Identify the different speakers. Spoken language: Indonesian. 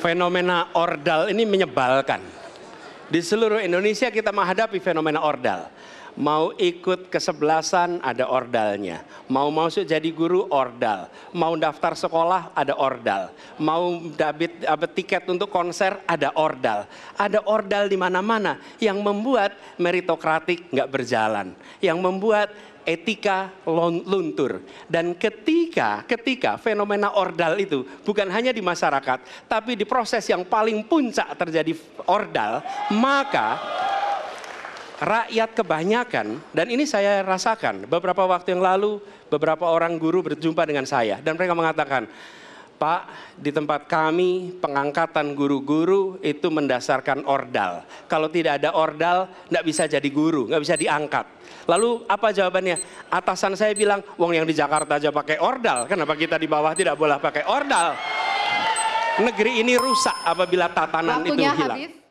Speaker 1: fenomena ordal ini menyebalkan. Di seluruh Indonesia kita menghadapi fenomena ordal mau ikut kesebelasan ada ordalnya, mau masuk jadi guru ordal, mau daftar sekolah ada ordal, mau dapat tiket untuk konser ada ordal, ada ordal di mana-mana yang membuat meritokratik nggak berjalan, yang membuat etika luntur dan ketika ketika fenomena ordal itu bukan hanya di masyarakat tapi di proses yang paling puncak terjadi ordal maka rakyat kebanyakan, dan ini saya rasakan beberapa waktu yang lalu, beberapa orang guru berjumpa dengan saya, dan mereka mengatakan, Pak, di tempat kami pengangkatan guru-guru itu mendasarkan ordal. Kalau tidak ada ordal, tidak bisa jadi guru, nggak bisa diangkat. Lalu apa jawabannya? Atasan saya bilang, wong yang di Jakarta aja pakai ordal, kenapa kita di bawah tidak boleh pakai ordal? Negeri ini rusak apabila tatanan Waktunya itu hilang. Habis.